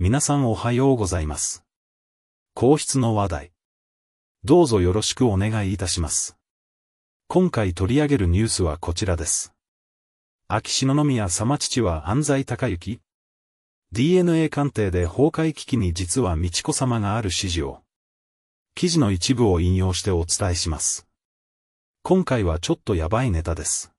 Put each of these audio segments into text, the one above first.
皆さんおはようございます。皇室の話題。どうぞよろしくお願いいたします。今回取り上げるニュースはこちらです。秋篠宮様父は安西隆之 DNA 鑑定で崩壊危機に実は美智子様がある指示を。記事の一部を引用してお伝えします。今回はちょっとやばいネタです。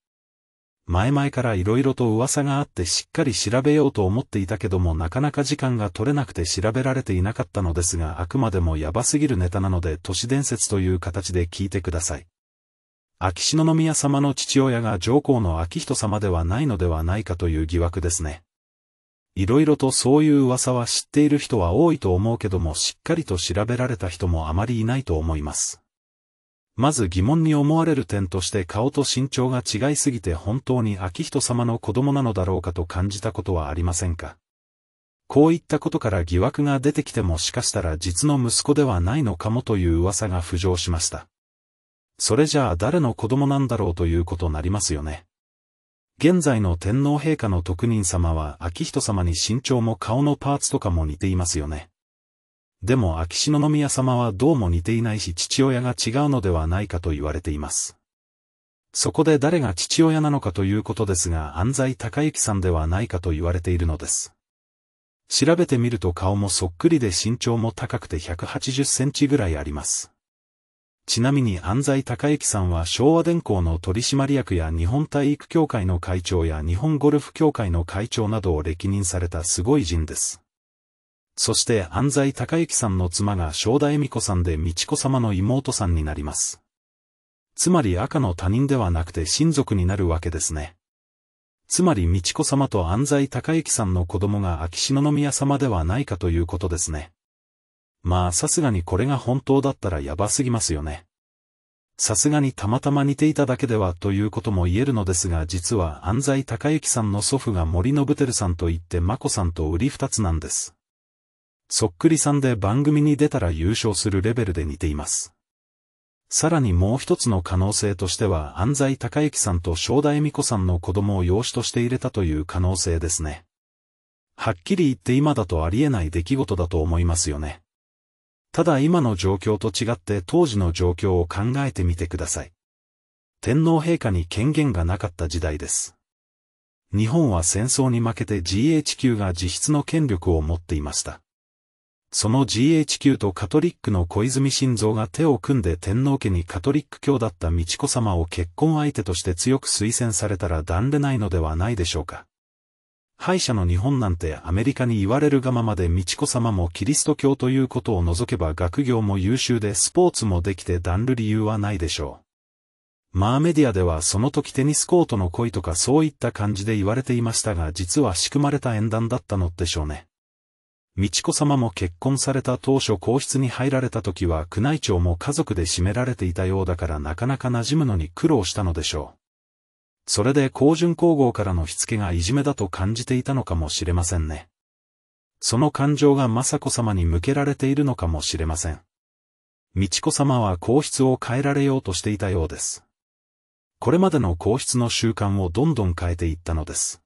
前々から色々と噂があってしっかり調べようと思っていたけどもなかなか時間が取れなくて調べられていなかったのですがあくまでもやばすぎるネタなので都市伝説という形で聞いてください。秋篠宮様の父親が上皇の秋人様ではないのではないかという疑惑ですね。色々とそういう噂は知っている人は多いと思うけどもしっかりと調べられた人もあまりいないと思います。まず疑問に思われる点として顔と身長が違いすぎて本当に秋人様の子供なのだろうかと感じたことはありませんかこういったことから疑惑が出てきてもしかしたら実の息子ではないのかもという噂が浮上しました。それじゃあ誰の子供なんだろうということになりますよね。現在の天皇陛下の特任様は秋人様に身長も顔のパーツとかも似ていますよね。でも秋篠宮様はどうも似ていないし父親が違うのではないかと言われています。そこで誰が父親なのかということですが安西隆之さんではないかと言われているのです。調べてみると顔もそっくりで身長も高くて180センチぐらいあります。ちなみに安西隆之さんは昭和電工の取締役や日本体育協会の会長や日本ゴルフ協会の会長などを歴任されたすごい人です。そして安西隆之さんの妻が正田恵美子さんで美智子様の妹さんになります。つまり赤の他人ではなくて親族になるわけですね。つまり美智子様と安西隆之さんの子供が秋篠宮様ではないかということですね。まあさすがにこれが本当だったらやばすぎますよね。さすがにたまたま似ていただけではということも言えるのですが実は安西隆之さんの祖父が森信照さんといって眞子さんと売り二つなんです。そっくりさんで番組に出たら優勝するレベルで似ています。さらにもう一つの可能性としては安西隆之さんと正代恵美子さんの子供を養子として入れたという可能性ですね。はっきり言って今だとありえない出来事だと思いますよね。ただ今の状況と違って当時の状況を考えてみてください。天皇陛下に権限がなかった時代です。日本は戦争に負けて GHQ が自筆の権力を持っていました。その GHQ とカトリックの小泉晋三が手を組んで天皇家にカトリック教だった美智子様を結婚相手として強く推薦されたら断れないのではないでしょうか。敗者の日本なんてアメリカに言われるがままで美智子様もキリスト教ということを除けば学業も優秀でスポーツもできて断る理由はないでしょう。まあメディアではその時テニスコートの恋とかそういった感じで言われていましたが実は仕組まれた縁談だったのでしょうね。美智子さまも結婚された当初皇室に入られた時は宮内庁も家族で占められていたようだからなかなか馴染むのに苦労したのでしょう。それで皇順皇后からのしつけがいじめだと感じていたのかもしれませんね。その感情が雅子さまに向けられているのかもしれません。美智子さまは皇室を変えられようとしていたようです。これまでの皇室の習慣をどんどん変えていったのです。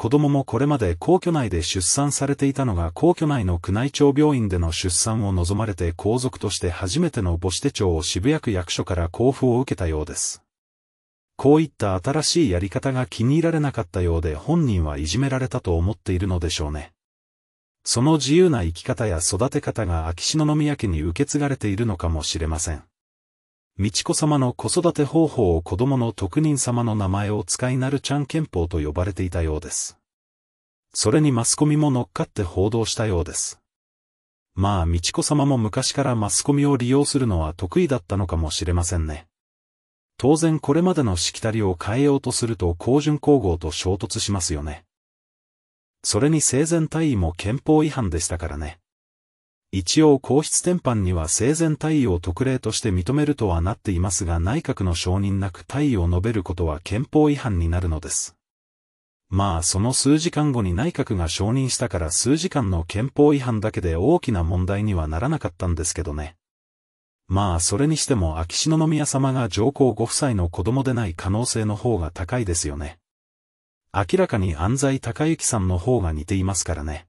子供もこれまで皇居内で出産されていたのが皇居内の宮内庁病院での出産を望まれて皇族として初めての母子手帳を渋谷区役所から交付を受けたようです。こういった新しいやり方が気に入られなかったようで本人はいじめられたと思っているのでしょうね。その自由な生き方や育て方が秋篠宮家に受け継がれているのかもしれません。美智子様の子育て方法を子供の特任様の名前を使いなるちゃん憲法と呼ばれていたようです。それにマスコミも乗っかって報道したようです。まあ、美智子様も昔からマスコミを利用するのは得意だったのかもしれませんね。当然これまでのしきたりを変えようとすると高順皇后と衝突しますよね。それに生前退位も憲法違反でしたからね。一応皇室典範には生前退位を特例として認めるとはなっていますが内閣の承認なく退位を述べることは憲法違反になるのです。まあその数時間後に内閣が承認したから数時間の憲法違反だけで大きな問題にはならなかったんですけどね。まあそれにしても秋篠宮様が上皇ご夫妻の子供でない可能性の方が高いですよね。明らかに安西隆之さんの方が似ていますからね。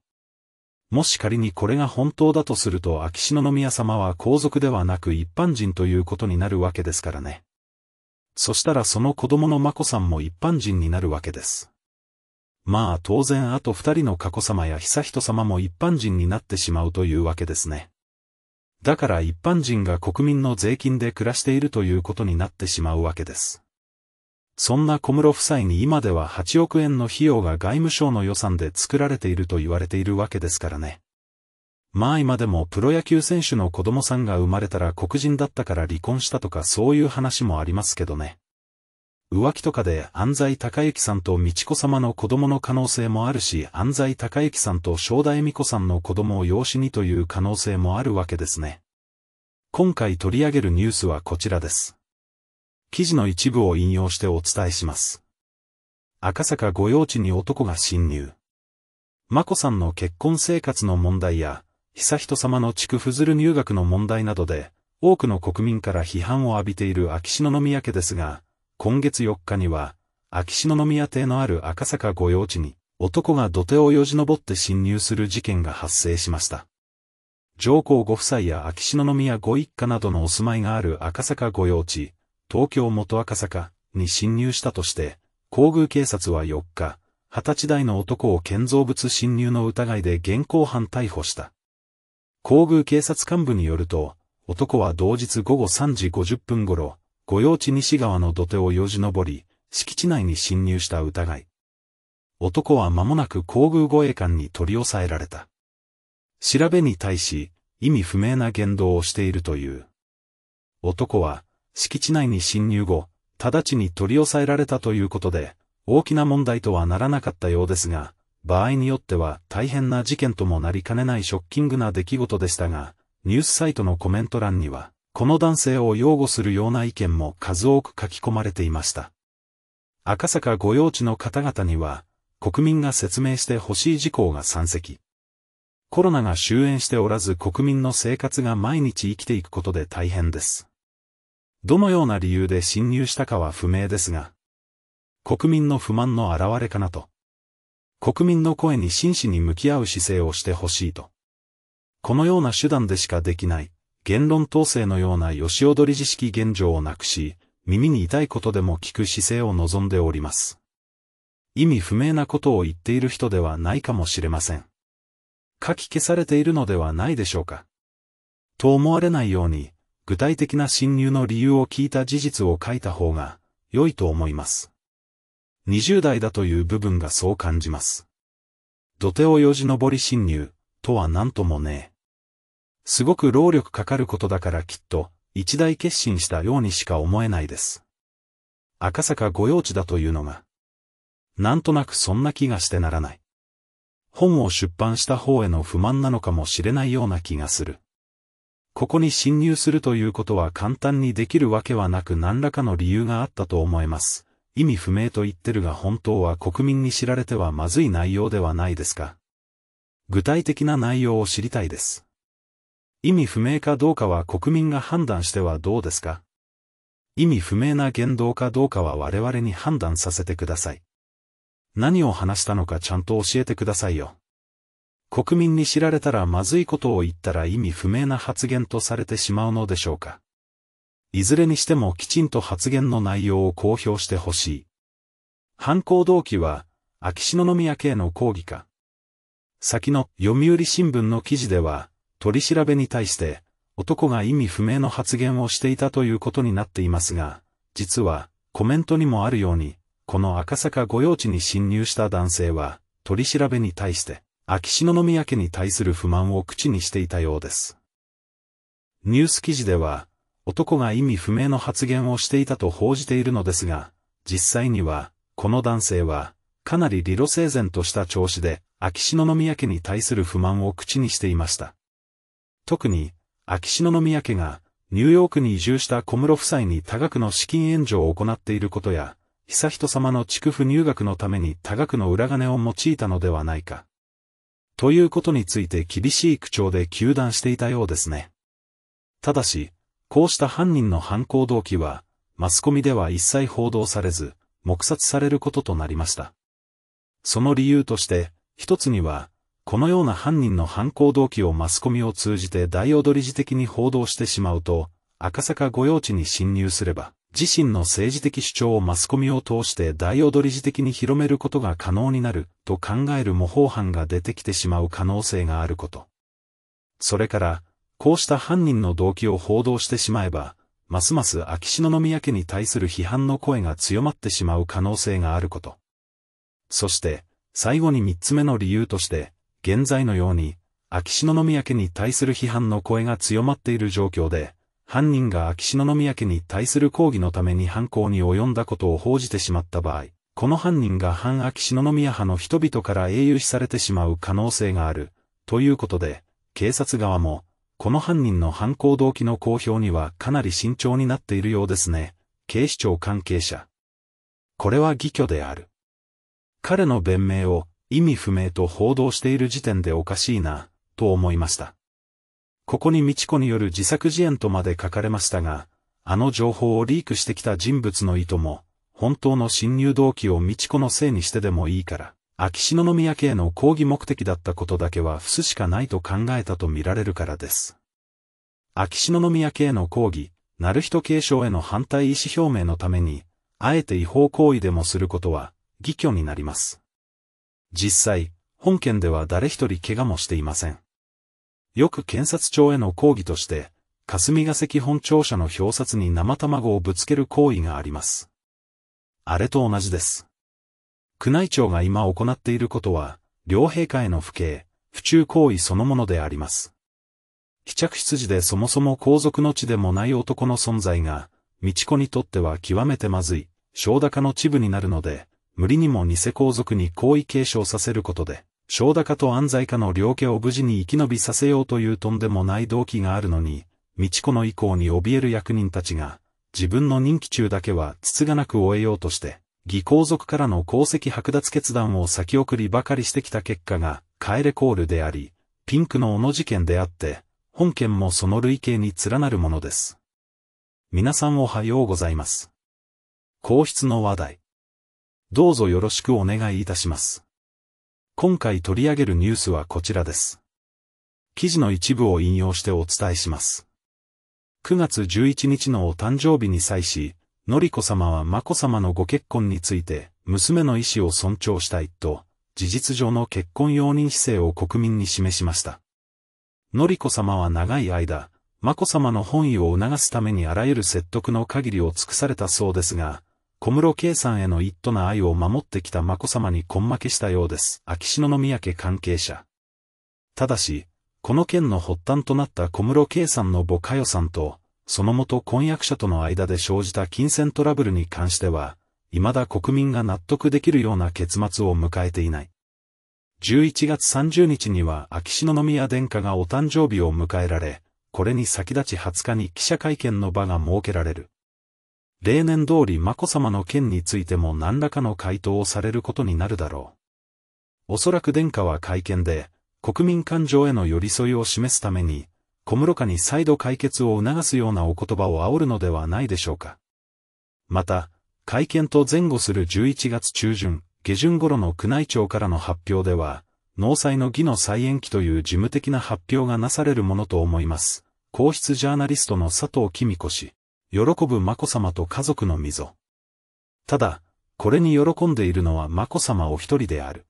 もし仮にこれが本当だとすると秋篠宮様は皇族ではなく一般人ということになるわけですからね。そしたらその子供の眞子さんも一般人になるわけです。まあ当然あと二人の佳子様や悠仁様も一般人になってしまうというわけですね。だから一般人が国民の税金で暮らしているということになってしまうわけです。そんな小室夫妻に今では8億円の費用が外務省の予算で作られていると言われているわけですからね。まあ今でもプロ野球選手の子供さんが生まれたら黒人だったから離婚したとかそういう話もありますけどね。浮気とかで安西隆之さんと美智子様の子供の可能性もあるし、安西隆之さんと正代美子さんの子供を養子にという可能性もあるわけですね。今回取り上げるニュースはこちらです。記事の一部を引用してお伝えします。赤坂御用地に男が侵入。眞子さんの結婚生活の問題や、悠仁さまの地区不ずる入学の問題などで、多くの国民から批判を浴びている秋篠宮家ですが、今月4日には、秋篠宮邸のある赤坂御用地に、男が土手をよじ登って侵入する事件が発生しました。上皇ご夫妻や秋篠宮ご一家などのお住まいがある赤坂御用地、東京元赤坂に侵入したとして、皇宮警察は4日、二十歳代の男を建造物侵入の疑いで現行犯逮捕した。皇宮警察幹部によると、男は同日午後3時50分頃、御用地西側の土手をよじ登り、敷地内に侵入した疑い。男は間もなく皇宮護衛官に取り押さえられた。調べに対し、意味不明な言動をしているという。男は、敷地内に侵入後、直ちに取り押さえられたということで、大きな問題とはならなかったようですが、場合によっては大変な事件ともなりかねないショッキングな出来事でしたが、ニュースサイトのコメント欄には、この男性を擁護するような意見も数多く書き込まれていました。赤坂御用地の方々には、国民が説明してほしい事項が山積。コロナが終焉しておらず国民の生活が毎日生きていくことで大変です。どのような理由で侵入したかは不明ですが、国民の不満の表れかなと。国民の声に真摯に向き合う姿勢をしてほしいと。このような手段でしかできない、言論統制のような吉踊り知識現状をなくし、耳に痛いことでも聞く姿勢を望んでおります。意味不明なことを言っている人ではないかもしれません。書き消されているのではないでしょうか。と思われないように、具体的な侵入の理由を聞いた事実を書いた方が、良いと思います。20代だという部分がそう感じます。土手をよじ登り侵入、とは何ともねえ。すごく労力かかることだからきっと、一大決心したようにしか思えないです。赤坂御用地だというのが、なんとなくそんな気がしてならない。本を出版した方への不満なのかもしれないような気がする。ここに侵入するということは簡単にできるわけはなく何らかの理由があったと思えます。意味不明と言ってるが本当は国民に知られてはまずい内容ではないですか。具体的な内容を知りたいです。意味不明かどうかは国民が判断してはどうですか意味不明な言動かどうかは我々に判断させてください。何を話したのかちゃんと教えてくださいよ。国民に知られたらまずいことを言ったら意味不明な発言とされてしまうのでしょうか。いずれにしてもきちんと発言の内容を公表してほしい。犯行動機は、秋篠宮家への抗議か。先の読売新聞の記事では、取り調べに対して、男が意味不明の発言をしていたということになっていますが、実は、コメントにもあるように、この赤坂御用地に侵入した男性は、取り調べに対して、秋篠宮家に対する不満を口にしていたようです。ニュース記事では、男が意味不明の発言をしていたと報じているのですが、実際には、この男性は、かなり理路整然とした調子で、秋篠宮家に対する不満を口にしていました。特に、秋篠宮家が、ニューヨークに移住した小室夫妻に多額の資金援助を行っていることや、悠仁さまの畜府入学のために多額の裏金を用いたのではないか。ということについて厳しい口調で糾弾していたようですね。ただし、こうした犯人の犯行動機は、マスコミでは一切報道されず、黙殺されることとなりました。その理由として、一つには、このような犯人の犯行動機をマスコミを通じて大踊り時的に報道してしまうと、赤坂御用地に侵入すれば、自身の政治的主張をマスコミを通して大踊り時的に広めることが可能になると考える模倣犯が出てきてしまう可能性があること。それから、こうした犯人の動機を報道してしまえば、ますます秋篠宮家に対する批判の声が強まってしまう可能性があること。そして、最後に三つ目の理由として、現在のように、秋篠宮家に対する批判の声が強まっている状況で、犯人が秋篠宮家に対する抗議のために犯行に及んだことを報じてしまった場合、この犯人が反秋篠宮派の人々から英雄視されてしまう可能性がある、ということで、警察側も、この犯人の犯行動機の公表にはかなり慎重になっているようですね。警視庁関係者。これは偽挙である。彼の弁明を意味不明と報道している時点でおかしいな、と思いました。ここに美智子による自作自演とまで書かれましたが、あの情報をリークしてきた人物の意図も、本当の侵入動機を美智子のせいにしてでもいいから、秋篠宮家への抗議目的だったことだけは伏すしかないと考えたと見られるからです。秋篠宮家への抗議、なる人継承への反対意思表明のために、あえて違法行為でもすることは、義挙になります。実際、本件では誰一人怪我もしていません。よく検察庁への抗議として、霞が関本庁舎の表札に生卵をぶつける行為があります。あれと同じです。宮内庁が今行っていることは、両陛下への不敬、不忠行為そのものであります。被着羊でそもそも皇族の地でもない男の存在が、道子にとっては極めてまずい、小高の地部になるので、無理にも偽皇族に行為継承させることで、小高と安西家の両家を無事に生き延びさせようというとんでもない動機があるのに、道子の意向に怯える役人たちが、自分の任期中だけはつつがなく終えようとして、義皇族からの功績剥奪決断を先送りばかりしてきた結果が、カれレコールであり、ピンクの小野事件であって、本件もその類型に連なるものです。皆さんおはようございます。皇室の話題。どうぞよろしくお願いいたします。今回取り上げるニュースはこちらです。記事の一部を引用してお伝えします。9月11日のお誕生日に際し、のりこ様はまこ様のご結婚について、娘の意思を尊重したいと、事実上の結婚容認姿勢を国民に示しました。のりこ様は長い間、まこ様の本意を促すためにあらゆる説得の限りを尽くされたそうですが、小室圭さんへの一途な愛を守ってきた眞子さまに根負けしたようです。秋篠宮家関係者。ただし、この件の発端となった小室圭さんの母佳代さんと、その元婚約者との間で生じた金銭トラブルに関しては、未だ国民が納得できるような結末を迎えていない。11月30日には秋篠宮殿下がお誕生日を迎えられ、これに先立ち20日に記者会見の場が設けられる。例年通り眞子さまの件についても何らかの回答をされることになるだろう。おそらく殿下は会見で、国民感情への寄り添いを示すために、小室家に再度解決を促すようなお言葉を煽るのではないでしょうか。また、会見と前後する11月中旬、下旬頃の宮内庁からの発表では、納采の儀の再延期という事務的な発表がなされるものと思います。皇室ジャーナリストの佐藤紀子氏。喜ぶ眞子さまと家族の溝。ただ、これに喜んでいるのは眞子さまお一人である。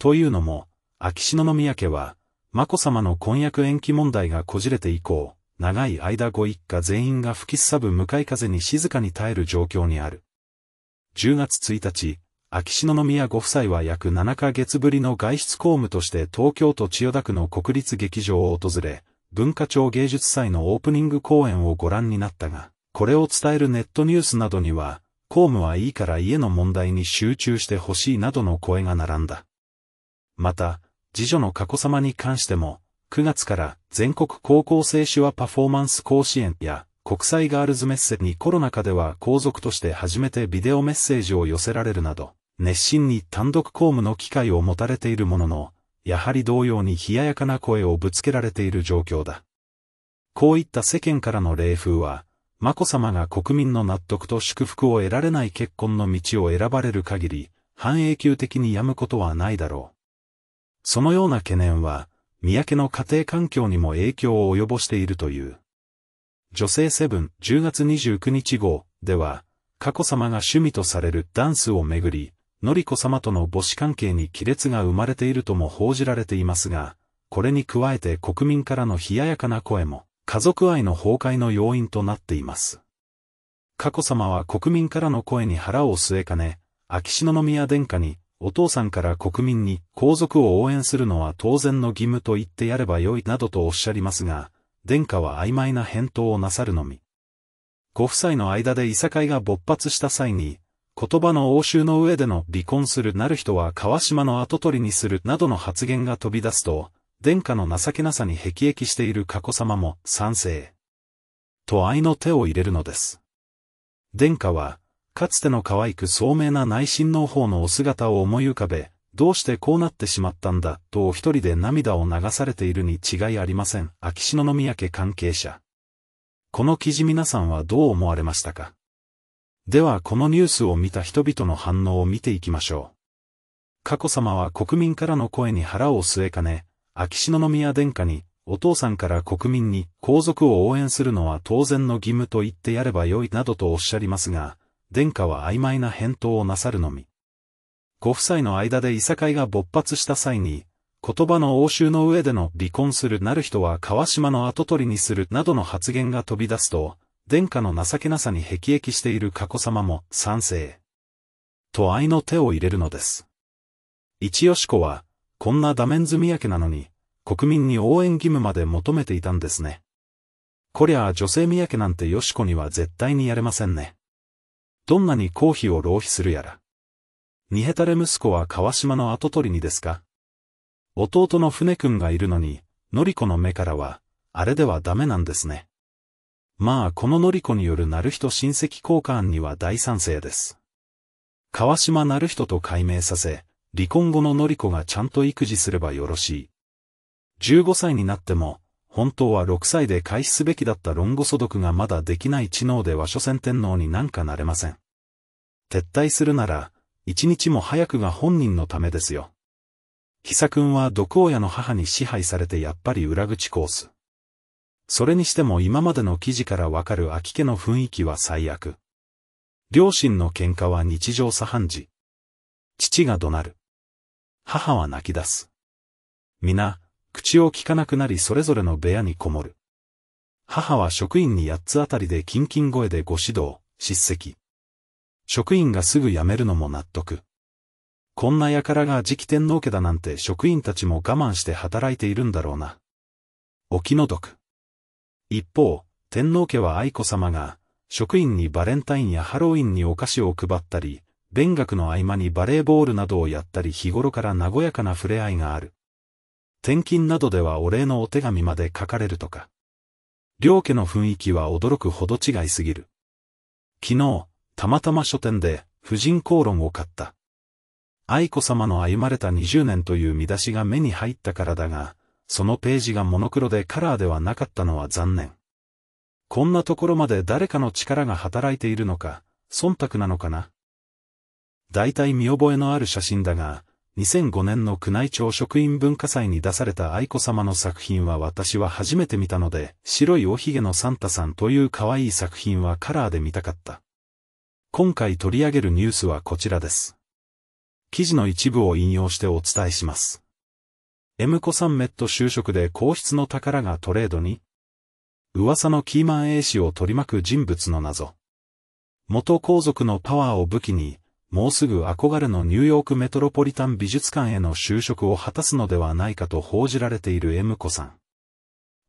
というのも、秋篠宮家は、眞子さまの婚約延期問題がこじれて以降、長い間ご一家全員が吹きすさぶ向かい風に静かに耐える状況にある。10月1日、秋篠宮ご夫妻は約7ヶ月ぶりの外出公務として東京都千代田区の国立劇場を訪れ、文化庁芸術祭のオープニング公演をご覧になったが、これを伝えるネットニュースなどには、公務はいいから家の問題に集中してほしいなどの声が並んだ。また、次女の佳子さまに関しても、9月から全国高校生手話パフォーマンス甲子園や国際ガールズメッセにコロナ禍では皇族として初めてビデオメッセージを寄せられるなど、熱心に単独公務の機会を持たれているものの、やはり同様に冷ややかな声をぶつけられている状況だ。こういった世間からの冷風は、眞子さまが国民の納得と祝福を得られない結婚の道を選ばれる限り、半永久的に止むことはないだろう。そのような懸念は、三宅の家庭環境にも影響を及ぼしているという。女性セブン10月29日号では、佳子さまが趣味とされるダンスをめぐり、のりこ様との母子関係に亀裂が生まれているとも報じられていますが、これに加えて国民からの冷ややかな声も、家族愛の崩壊の要因となっています。佳子様は国民からの声に腹を据えかね、秋篠宮殿下に、お父さんから国民に皇族を応援するのは当然の義務と言ってやればよいなどとおっしゃりますが、殿下は曖昧な返答をなさるのみ。ご夫妻の間でいさかいが勃発した際に、言葉の応酬の上での離婚するなる人は川島の跡取りにするなどの発言が飛び出すと、殿下の情けなさに辟易している佳子さまも賛成。と愛の手を入れるのです。殿下は、かつての可愛く聡明な内親王法のお姿を思い浮かべ、どうしてこうなってしまったんだ、とお一人で涙を流されているに違いありません。秋篠宮家関係者。この記事皆さんはどう思われましたかではこのニュースを見た人々の反応を見ていきましょう。佳子さまは国民からの声に腹を据えかね、秋篠宮殿下に、お父さんから国民に皇族を応援するのは当然の義務と言ってやればよいなどとおっしゃりますが、殿下は曖昧な返答をなさるのみ。ご夫妻の間でいさかいが勃発した際に、言葉の応酬の上での離婚するなる人は川島の後取りにするなどの発言が飛び出すと、殿下の情けなさに辟易している佳子さまも賛成。と愛の手を入れるのです。一よ子は、こんなダメンズみやけなのに、国民に応援義務まで求めていたんですね。こりゃあ女性みやけなんてよ子には絶対にやれませんね。どんなに公費を浪費するやら。にへたれ息子は川島の跡取りにですか弟の船くんがいるのに、のりこの目からは、あれではダメなんですね。まあこののりこによるなる人親戚交換には大賛成です。川島なる人と改名させ、離婚後ののりこがちゃんと育児すればよろしい。15歳になっても、本当は6歳で開始すべきだった論語素読がまだできない知能では書先天皇になんかなれません。撤退するなら、一日も早くが本人のためですよ。久くんは毒親の母に支配されてやっぱり裏口コース。それにしても今までの記事からわかる秋家の雰囲気は最悪。両親の喧嘩は日常茶飯事。父が怒鳴る。母は泣き出す。皆、口を聞かなくなりそれぞれの部屋にこもる。母は職員に八つあたりでキンキン声でご指導、叱責。職員がすぐ辞めるのも納得。こんな輩が次期天皇家だなんて職員たちも我慢して働いているんだろうな。お気の毒。一方、天皇家は愛子さまが、職員にバレンタインやハロウィンにお菓子を配ったり、勉学の合間にバレーボールなどをやったり日頃から和やかな触れ合いがある。転勤などではお礼のお手紙まで書かれるとか。両家の雰囲気は驚くほど違いすぎる。昨日、たまたま書店で、婦人公論を買った。愛子様の歩まれた20年という見出しが目に入ったからだが、そのページがモノクロでカラーではなかったのは残念。こんなところまで誰かの力が働いているのか、忖度なのかな。大体見覚えのある写真だが、2005年の宮内庁職員文化祭に出された愛子様の作品は私は初めて見たので、白いおひげのサンタさんという可愛い作品はカラーで見たかった。今回取り上げるニュースはこちらです。記事の一部を引用してお伝えします。エムコさんメット就職で皇室の宝がトレードに噂のキーマン A 氏を取り巻く人物の謎。元皇族のパワーを武器に、もうすぐ憧れのニューヨークメトロポリタン美術館への就職を果たすのではないかと報じられている M 子さん。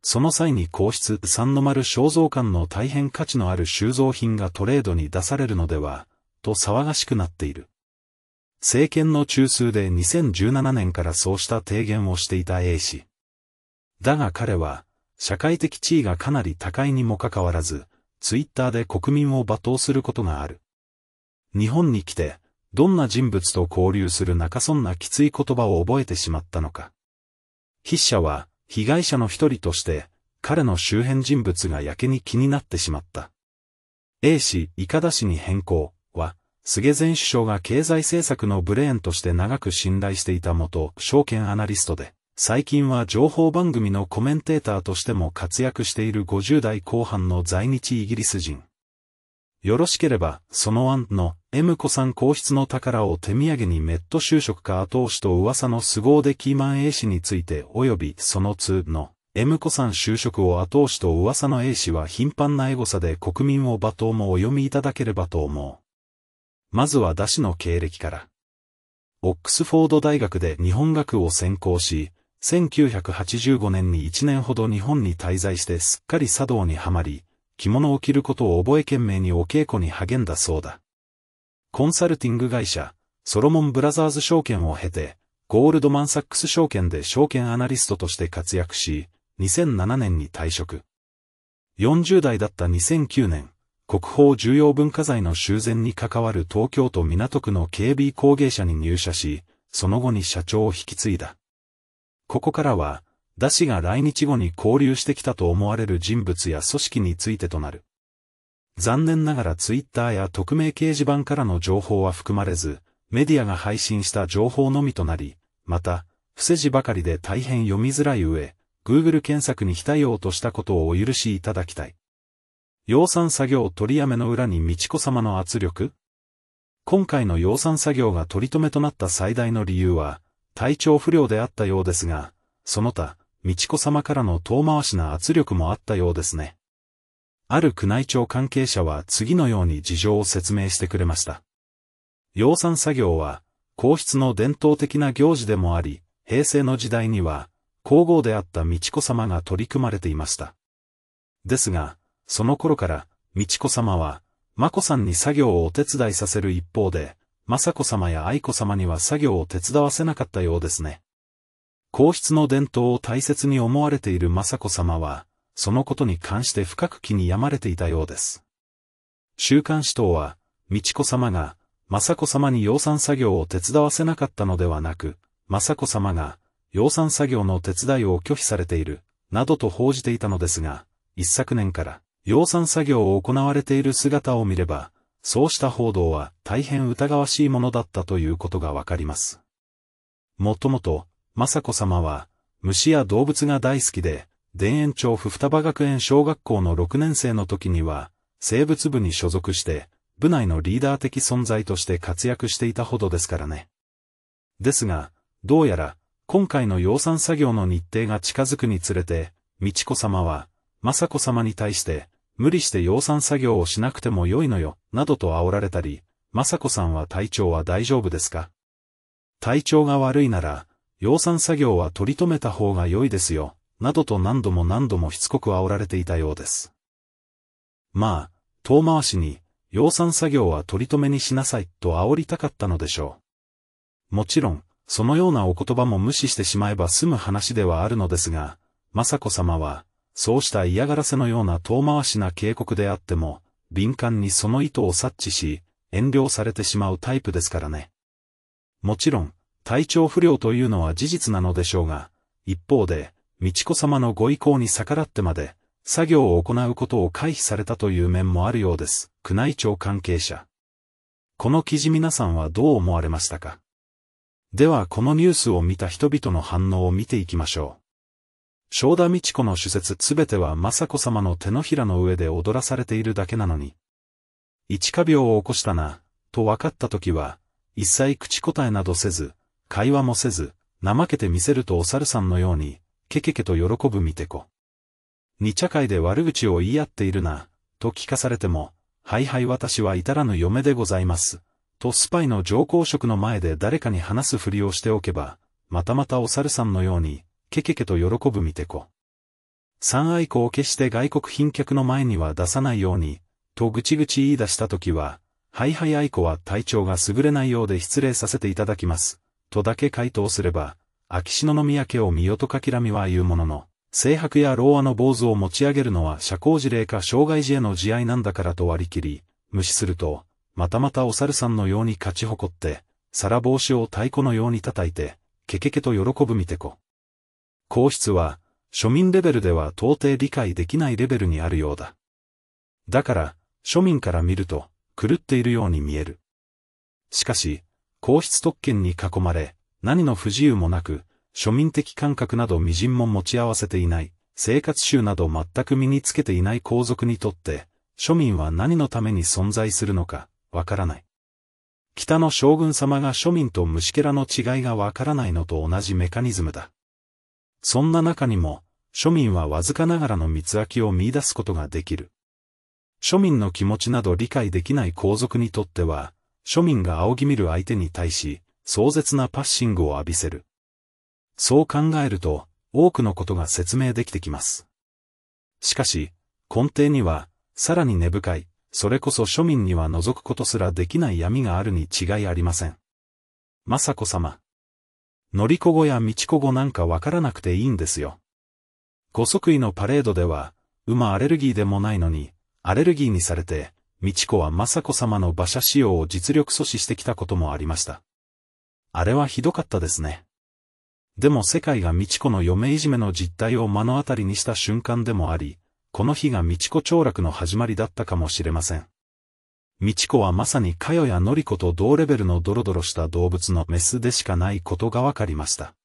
その際に皇室三の丸肖像館の大変価値のある収蔵品がトレードに出されるのでは、と騒がしくなっている。政権の中枢で2017年からそうした提言をしていた A 氏。だが彼は、社会的地位がかなり高いにもかかわらず、ツイッターで国民を罵倒することがある。日本に来て、どんな人物と交流する中そんなきつい言葉を覚えてしまったのか。筆者は、被害者の一人として、彼の周辺人物がやけに気になってしまった。A 氏、イカダ氏に変更。菅前首相が経済政策のブレーンとして長く信頼していた元証券アナリストで、最近は情報番組のコメンテーターとしても活躍している50代後半の在日イギリス人。よろしければ、その案の M 子さん皇室の宝を手土産にメット就職か後押しと噂の凄腕キーマン A 氏について及びその2の M 子さん就職を後押しと噂の A 氏は頻繁なエゴサで国民を罵倒もお読みいただければと思う。まずはダシの経歴から。オックスフォード大学で日本学を専攻し、1985年に1年ほど日本に滞在してすっかり茶道にはまり、着物を着ることを覚え懸命にお稽古に励んだそうだ。コンサルティング会社、ソロモンブラザーズ証券を経て、ゴールドマンサックス証券で証券アナリストとして活躍し、2007年に退職。40代だった2009年、国宝重要文化財の修繕に関わる東京都港区の警備工芸者に入社し、その後に社長を引き継いだ。ここからは、ダ氏が来日後に交流してきたと思われる人物や組織についてとなる。残念ながらツイッターや匿名掲示板からの情報は含まれず、メディアが配信した情報のみとなり、また、不世事ばかりで大変読みづらい上、Google 検索に非対応としたことをお許しいただきたい。養蚕作業取りやめの裏に美智子様の圧力今回の養蚕作業が取り留めとなった最大の理由は、体調不良であったようですが、その他、美智子様からの遠回しな圧力もあったようですね。ある宮内庁関係者は次のように事情を説明してくれました。養蚕作業は、皇室の伝統的な行事でもあり、平成の時代には、皇后であった美智子様が取り組まれていました。ですが、その頃から、美智子様は、眞子さんに作業をお手伝いさせる一方で、雅子様や愛子様には作業を手伝わせなかったようですね。皇室の伝統を大切に思われている雅子様は、そのことに関して深く気に病まれていたようです。週刊誌等は、美智子様が、雅子様に養蚕作業を手伝わせなかったのではなく、雅子様が、養蚕作業の手伝いを拒否されている、などと報じていたのですが、一昨年から、養蚕作業を行われている姿を見れば、そうした報道は大変疑わしいものだったということがわかります。もともと、雅子様は、虫や動物が大好きで、田園町布双葉学園小学校の6年生の時には、生物部に所属して、部内のリーダー的存在として活躍していたほどですからね。ですが、どうやら、今回の養蚕作業の日程が近づくにつれて、美智子様は、雅子様に対して、無理して養蚕作業をしなくても良いのよ、などと煽られたり、雅子さんは体調は大丈夫ですか体調が悪いなら、養蚕作業は取り留めた方が良いですよ、などと何度も何度もしつこく煽られていたようです。まあ、遠回しに、養蚕作業は取り留めにしなさいと煽りたかったのでしょう。もちろん、そのようなお言葉も無視してしまえば済む話ではあるのですが、雅子さまは、そうした嫌がらせのような遠回しな警告であっても、敏感にその意図を察知し、遠慮されてしまうタイプですからね。もちろん、体調不良というのは事実なのでしょうが、一方で、美智子様のご意向に逆らってまで、作業を行うことを回避されたという面もあるようです。宮内庁関係者。この記事皆さんはどう思われましたかではこのニュースを見た人々の反応を見ていきましょう。正田美智子の主説すべては雅子様の手のひらの上で踊らされているだけなのに。一花病を起こしたな、と分かった時は、一切口答えなどせず、会話もせず、怠けて見せるとお猿さんのように、けけけと喜ぶみてこ。二茶会で悪口を言い合っているな、と聞かされても、はいはい私は至らぬ嫁でございます。とスパイの上皇職の前で誰かに話すふりをしておけば、またまたお猿さんのように、けけケと喜ぶみてこ。三愛子を決して外国賓客の前には出さないように、とぐちぐち言い出したときは、はいはい愛子は体調が優れないようで失礼させていただきます、とだけ回答すれば、秋篠宮家を見よとかきらみは言うものの、制白や老和の坊主を持ち上げるのは社交辞令か障害児への慈愛なんだからと割り切り、無視すると、またまたお猿さんのように勝ち誇って、皿帽子を太鼓のように叩いて、ケケケと喜ぶみてこ。皇室は、庶民レベルでは到底理解できないレベルにあるようだ。だから、庶民から見ると、狂っているように見える。しかし、皇室特権に囲まれ、何の不自由もなく、庶民的感覚など微塵も持ち合わせていない、生活習など全く身につけていない皇族にとって、庶民は何のために存在するのか、わからない。北の将軍様が庶民と虫けらの違いがわからないのと同じメカニズムだ。そんな中にも、庶民はわずかながらの密空きを見出すことができる。庶民の気持ちなど理解できない皇族にとっては、庶民が仰ぎ見る相手に対し、壮絶なパッシングを浴びせる。そう考えると、多くのことが説明できてきます。しかし、根底には、さらに根深い、それこそ庶民には覗くことすらできない闇があるに違いありません。雅子様。乗り子語や道子語なんかわからなくていいんですよ。ご即位のパレードでは、馬アレルギーでもないのに、アレルギーにされて、道子は雅子様の馬車使用を実力阻止してきたこともありました。あれはひどかったですね。でも世界が道子の嫁いじめの実態を目の当たりにした瞬間でもあり、この日が道子凋落の始まりだったかもしれません。美智子はまさにかよやのりこと同レベルのドロドロした動物のメスでしかないことがわかりました。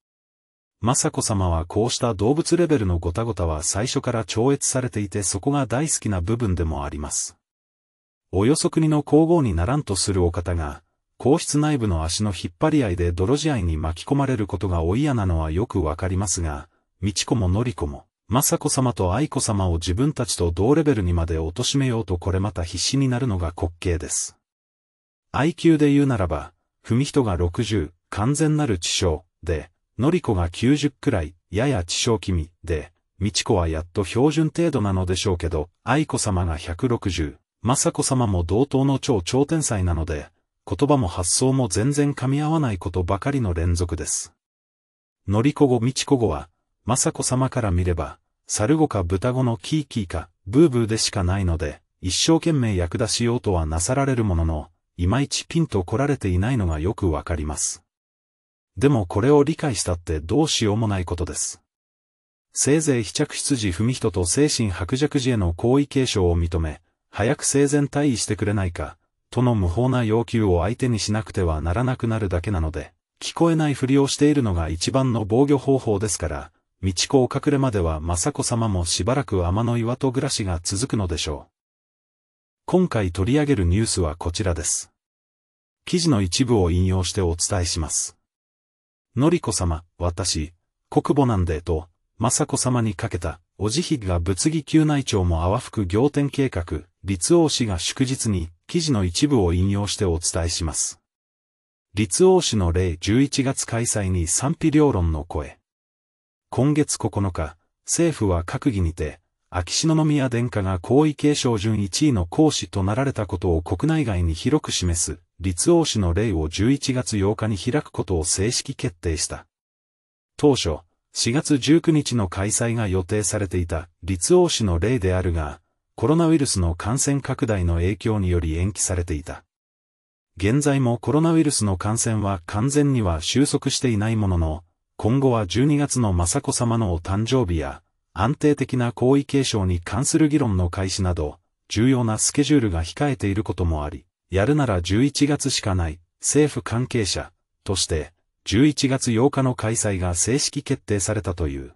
雅子様はこうした動物レベルのごたごたは最初から超越されていてそこが大好きな部分でもあります。およそ国の皇后にならんとするお方が、皇室内部の足の引っ張り合いで泥仕合に巻き込まれることがお嫌なのはよくわかりますが、美智子ものり子も。雅子様と愛子様を自分たちと同レベルにまで貶めようとこれまた必死になるのが滑稽です。IQ で言うならば、文人が60、完全なる知性、で、のりこが90くらい、やや知性気味、で、美智子はやっと標準程度なのでしょうけど、愛子様が160、雅子様も同等の超超天才なので、言葉も発想も全然噛み合わないことばかりの連続です。のりこ語美智子語は、雅子様から見れば、猿語か豚語のキーキーか、ブーブーでしかないので、一生懸命役立しようとはなさられるものの、いまいちピンと来られていないのがよくわかります。でもこれを理解したってどうしようもないことです。せいぜい飛着出時文人と精神薄弱児への行為継承を認め、早く生前退位してくれないか、との無法な要求を相手にしなくてはならなくなるだけなので、聞こえないふりをしているのが一番の防御方法ですから、道子を隠れまでは雅子様もしばらく天の岩戸暮らしが続くのでしょう。今回取り上げるニュースはこちらです。記事の一部を引用してお伝えします。のりこ様、私、国母なんでと、雅子様にかけた、お慈悲が物議宮内庁も泡吹く行天計画、立王氏が祝日に、記事の一部を引用してお伝えします。立王氏の例11月開催に賛否両論の声。今月9日、政府は閣議にて、秋篠宮殿下が皇位継承順1位の皇嗣となられたことを国内外に広く示す、立王氏の例を11月8日に開くことを正式決定した。当初、4月19日の開催が予定されていた立王氏の例であるが、コロナウイルスの感染拡大の影響により延期されていた。現在もコロナウイルスの感染は完全には収束していないものの、今後は12月の雅子様のお誕生日や、安定的な皇位継承に関する議論の開始など、重要なスケジュールが控えていることもあり、やるなら11月しかない政府関係者として、11月8日の開催が正式決定されたという。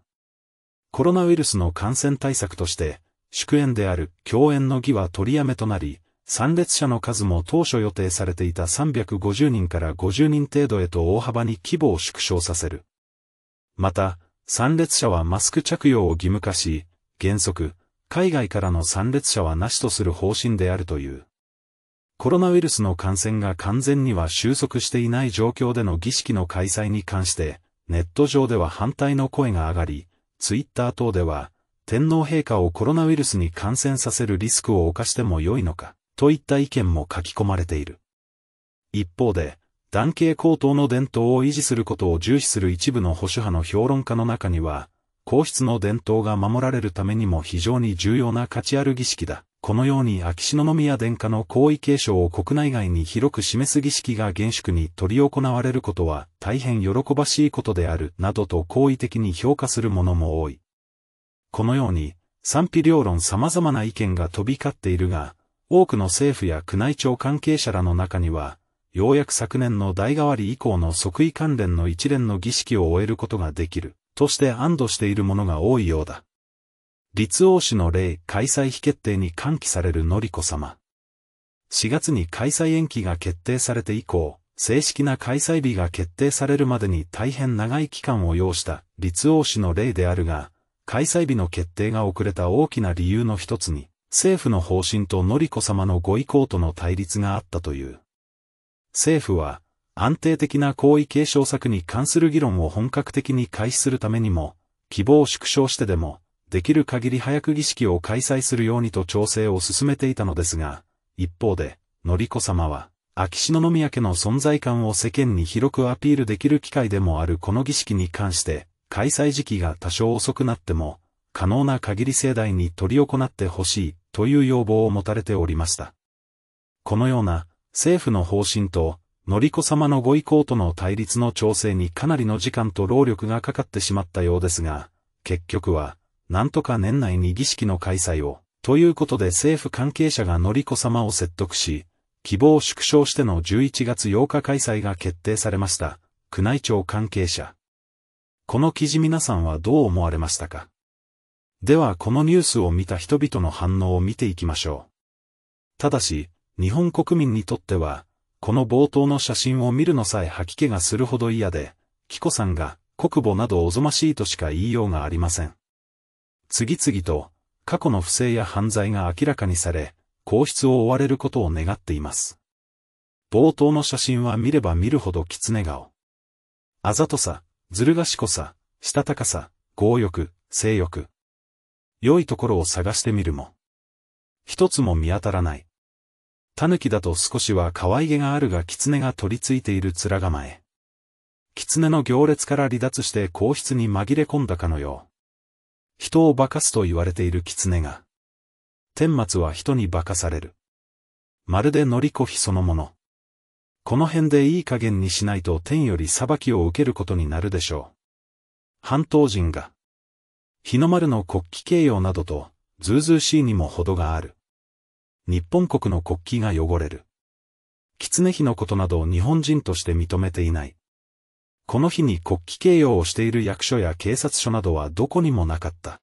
コロナウイルスの感染対策として、祝宴である共演の儀は取りやめとなり、参列者の数も当初予定されていた350人から50人程度へと大幅に規模を縮小させる。また、参列者はマスク着用を義務化し、原則、海外からの参列者はなしとする方針であるという。コロナウイルスの感染が完全には収束していない状況での儀式の開催に関して、ネット上では反対の声が上がり、ツイッター等では、天皇陛下をコロナウイルスに感染させるリスクを犯しても良いのか、といった意見も書き込まれている。一方で、男系高等の伝統を維持することを重視する一部の保守派の評論家の中には、皇室の伝統が守られるためにも非常に重要な価値ある儀式だ。このように秋篠宮殿下の皇位継承を国内外に広く示す儀式が厳粛に執り行われることは大変喜ばしいことであるなどと好意的に評価する者も多い。このように賛否両論様々な意見が飛び交っているが、多くの政府や宮内庁関係者らの中には、ようやく昨年の代替わり以降の即位関連の一連の儀式を終えることができる、として安堵しているものが多いようだ。立王氏の例開催非決定に喚起されるのりこ様。4月に開催延期が決定されて以降、正式な開催日が決定されるまでに大変長い期間を要した立王氏の例であるが、開催日の決定が遅れた大きな理由の一つに、政府の方針とのりこ様のご意向との対立があったという。政府は、安定的な皇位継承策に関する議論を本格的に開始するためにも、希望を縮小してでも、できる限り早く儀式を開催するようにと調整を進めていたのですが、一方で、のりこ様は、秋篠宮家の存在感を世間に広くアピールできる機会でもあるこの儀式に関して、開催時期が多少遅くなっても、可能な限り盛大に取り行ってほしいという要望を持たれておりました。このような、政府の方針と、のりこ様のご意向との対立の調整にかなりの時間と労力がかかってしまったようですが、結局は、なんとか年内に儀式の開催を、ということで政府関係者がのりこ様を説得し、希望を縮小しての11月8日開催が決定されました。宮内庁関係者。この記事皆さんはどう思われましたかではこのニュースを見た人々の反応を見ていきましょう。ただし、日本国民にとっては、この冒頭の写真を見るのさえ吐き気がするほど嫌で、紀子さんが国母などおぞましいとしか言いようがありません。次々と、過去の不正や犯罪が明らかにされ、皇室を追われることを願っています。冒頭の写真は見れば見るほど狐顔。あざとさ、ずる賢さ、したたかさ、強欲、性欲。良いところを探してみるも。一つも見当たらない。狸だと少しは可愛げがあるが狐が取り付いている面構え。狐の行列から離脱して皇室に紛れ込んだかのよう。人を化かすと言われている狐が。天末は人に化かされる。まるで乗りこそのもの。この辺でいい加減にしないと天より裁きを受けることになるでしょう。半島人が。日の丸の国旗形容などと、ずうずうしいにも程がある。日本国の国旗が汚れる。狐火のことなどを日本人として認めていない。この日に国旗掲揚をしている役所や警察署などはどこにもなかった。